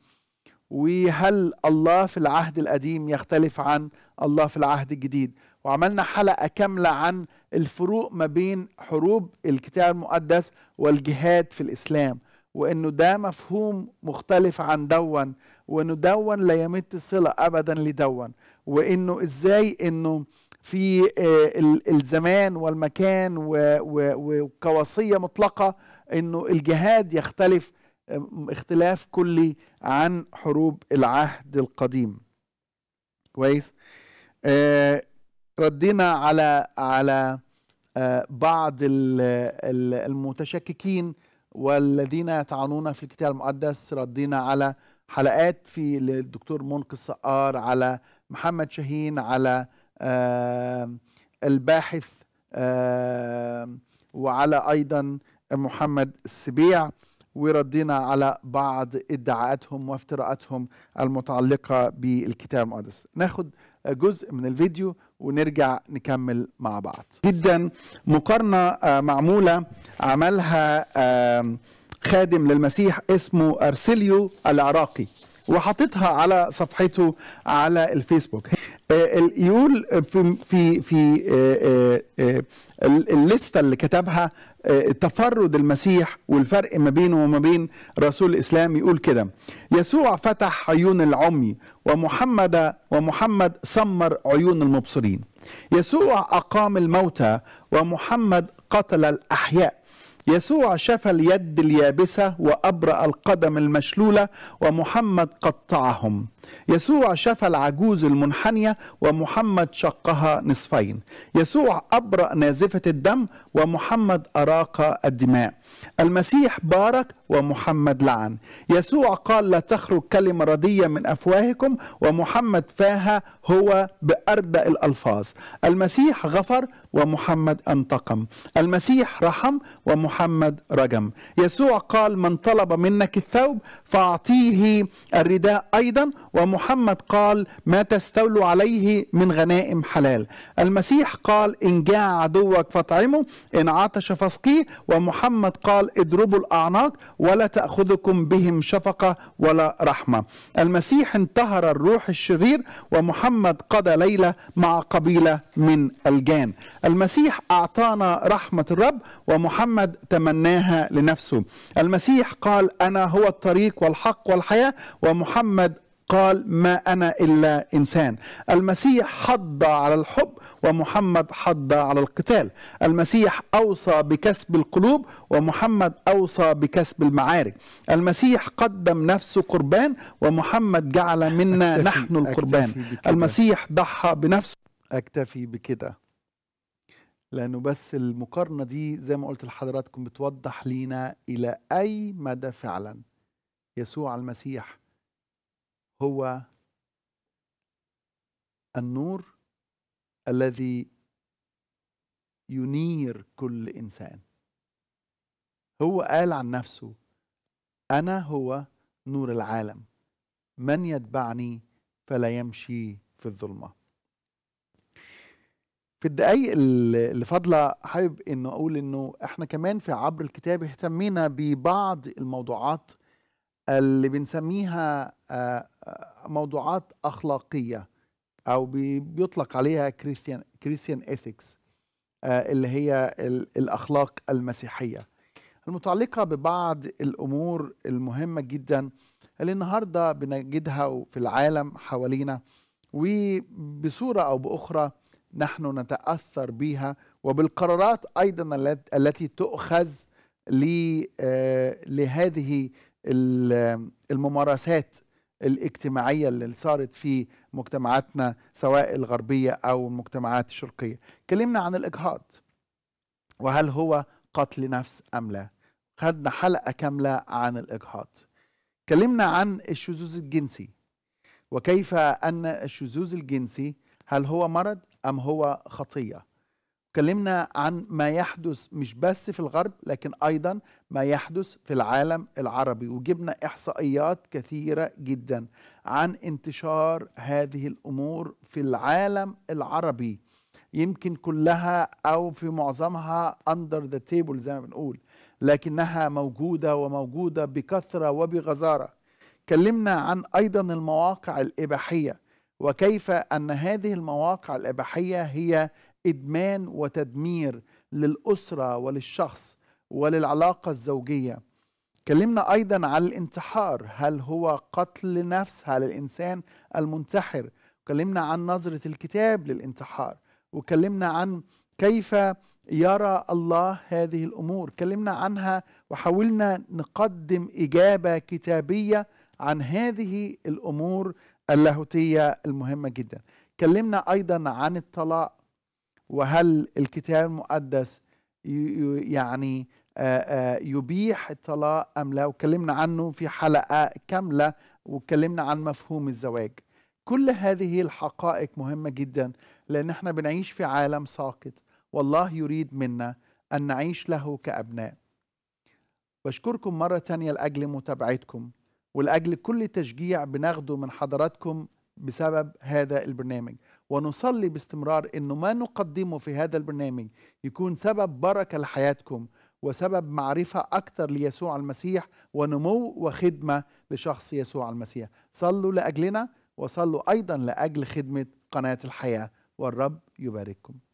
Speaker 1: وهل الله في العهد القديم يختلف عن الله في العهد الجديد وعملنا حلقة كاملة عن الفروق ما بين حروب الكتاب المقدس والجهاد في الإسلام وإنه ده مفهوم مختلف عن دون وانه دون لا يمت صله ابدا لدون وانه ازاي انه في آه، الزمان والمكان وكوصيه مطلقه انه الجهاد يختلف آه، اختلاف كلي عن حروب العهد القديم كويس آه، ردينا على على بعض المتشككين والذين يطعنون في الكتاب المقدس ردينا على حلقات في الدكتور منقذ سقار على محمد شاهين على الباحث وعلى ايضا محمد السبيع وردينا على بعض ادعاءاتهم وافتراءاتهم المتعلقه بالكتاب المقدس ناخد جزء من الفيديو ونرجع نكمل مع بعض جدا مقارنه آه، معموله عملها خادم للمسيح اسمه ارسيليو العراقي وحاططها على صفحته على الفيسبوك آه، يقول في في في آه، آه، الليسته اللي كتبها تفرد المسيح والفرق ما بينه وما بين رسول الاسلام يقول كده يسوع فتح عيون العمي ومحمد ومحمد سمر عيون المبصرين يسوع اقام الموتى ومحمد قتل الاحياء يسوع شفى اليد اليابسة وأبرأ القدم المشلولة ومحمد قطعهم يسوع شفى العجوز المنحنية ومحمد شقها نصفين يسوع أبرأ نازفة الدم ومحمد أراق الدماء المسيح بارك ومحمد لعن يسوع قال لا تخرج كلمة ردية من أفواهكم ومحمد فاها هو بأردى الألفاظ المسيح غفر ومحمد انتقم المسيح رحم ومحمد رجم يسوع قال من طلب منك الثوب فأعطيه الرداء أيضا ومحمد قال ما تستولوا عليه من غنائم حلال المسيح قال إن جاع عدوك فاطعمه إن عطش فاسقيه ومحمد قال اضربوا الأعناق ولا تأخذكم بهم شفقة ولا رحمة المسيح انتهر الروح الشرير ومحمد قضى ليلة مع قبيلة من الجان المسيح أعطانا رحمة الرب ومحمد تمناها لنفسه المسيح قال أنا هو الطريق والحق والحياة ومحمد قال ما أنا إلا إنسان المسيح حض على الحب ومحمد حض على القتال المسيح أوصى بكسب القلوب ومحمد أوصى بكسب المعارك المسيح قدم نفسه قربان ومحمد جعل منا نحن القربان المسيح ضحى بنفسه أكتفي بكده لأنه بس المقارنة دي زي ما قلت لحضراتكم بتوضح لينا إلى أي مدى فعلا يسوع المسيح هو النور الذي ينير كل انسان هو قال عن نفسه انا هو نور العالم من يتبعني فلا يمشي في الظلمه في الدقايق اللي فاضله حابب انه اقول انه احنا كمان في عبر الكتاب اهتمينا ببعض الموضوعات اللي بنسميها آه، موضوعات اخلاقيه او بيطلق عليها كريستيان كريستيان ايثكس آه، اللي هي الاخلاق المسيحيه المتعلقه ببعض الامور المهمه جدا اللي النهارده بنجدها في العالم حوالينا وبصوره او باخرى نحن نتاثر بها وبالقرارات ايضا التي تؤخذ آه، لهذه الممارسات الاجتماعية اللي صارت في مجتمعاتنا سواء الغربية أو المجتمعات الشرقية كلمنا عن الإجهاض وهل هو قتل نفس أم لا خدنا حلقة كاملة عن الإجهاض كلمنا عن الشذوذ الجنسي وكيف أن الشذوذ الجنسي هل هو مرض أم هو خطية اتكلمنا عن ما يحدث مش بس في الغرب لكن ايضا ما يحدث في العالم العربي وجبنا احصائيات كثيره جدا عن انتشار هذه الامور في العالم العربي يمكن كلها او في معظمها اندر ذا تيبل زي ما بنقول لكنها موجوده وموجوده بكثره وبغزاره كلمنا عن ايضا المواقع الاباحيه وكيف ان هذه المواقع الاباحيه هي ادمان وتدمير للاسره وللشخص وللعلاقه الزوجيه كلمنا ايضا عن الانتحار هل هو قتل نفس هل الانسان المنتحر كلمنا عن نظره الكتاب للانتحار وكلمنا عن كيف يرى الله هذه الامور كلمنا عنها وحاولنا نقدم اجابه كتابيه عن هذه الامور اللاهوتيه المهمه جدا كلمنا ايضا عن الطلاق وهل الكتاب المقدس يعني يبيح الطلاق أم لا وكلمنا عنه في حلقة كاملة وكلمنا عن مفهوم الزواج كل هذه الحقائق مهمة جدا لأن احنا بنعيش في عالم ساقط والله يريد منا أن نعيش له كأبناء بشكركم مرة ثانيه لأجل متابعتكم ولأجل كل تشجيع بناخده من حضراتكم بسبب هذا البرنامج ونصلي باستمرار انه ما نقدمه في هذا البرنامج يكون سبب بركه لحياتكم وسبب معرفه اكثر ليسوع المسيح ونمو وخدمه لشخص يسوع المسيح. صلوا لاجلنا وصلوا ايضا لاجل خدمه قناه الحياه والرب يبارككم.